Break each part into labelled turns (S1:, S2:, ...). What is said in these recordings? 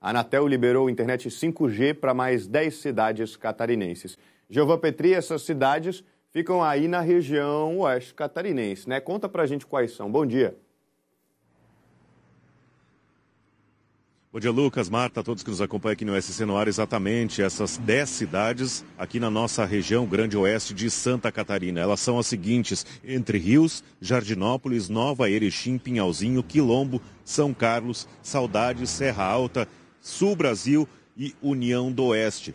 S1: A Anatel liberou internet 5G para mais 10 cidades catarinenses. Giovanni Petri, essas cidades ficam aí na região oeste catarinense, né? Conta pra gente quais são. Bom dia.
S2: Bom dia, Lucas, Marta, todos que nos acompanham aqui no SC no ar, exatamente essas 10 cidades aqui na nossa região Grande Oeste de Santa Catarina. Elas são as seguintes: Entre Rios, Jardinópolis, Nova Erechim, Pinhalzinho, Quilombo, São Carlos, Saudade, Serra Alta, Sul Brasil e União do Oeste.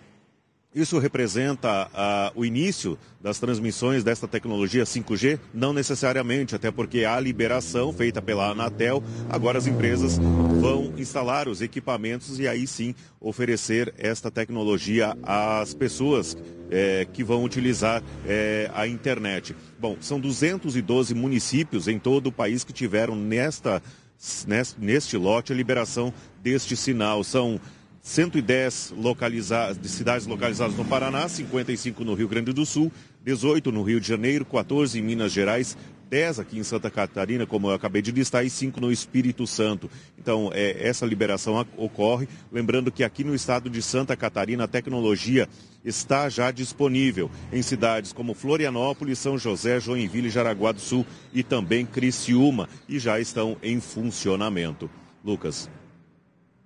S2: Isso representa ah, o início das transmissões desta tecnologia 5G? Não necessariamente, até porque a liberação feita pela Anatel, agora as empresas vão instalar os equipamentos e aí sim oferecer esta tecnologia às pessoas é, que vão utilizar é, a internet. Bom, são 212 municípios em todo o país que tiveram nesta né, neste lote a liberação deste sinal. São 110 localizadas de cidades localizadas no Paraná, 55 no Rio Grande do Sul, 18 no Rio de Janeiro, 14 em Minas Gerais, 10 aqui em Santa Catarina, como eu acabei de listar, e 5 no Espírito Santo. Então, é, essa liberação ocorre. Lembrando que aqui no estado de Santa Catarina, a tecnologia está já disponível em cidades como Florianópolis, São José, Joinville, Jaraguá do Sul e também Criciúma, e já estão em funcionamento. Lucas.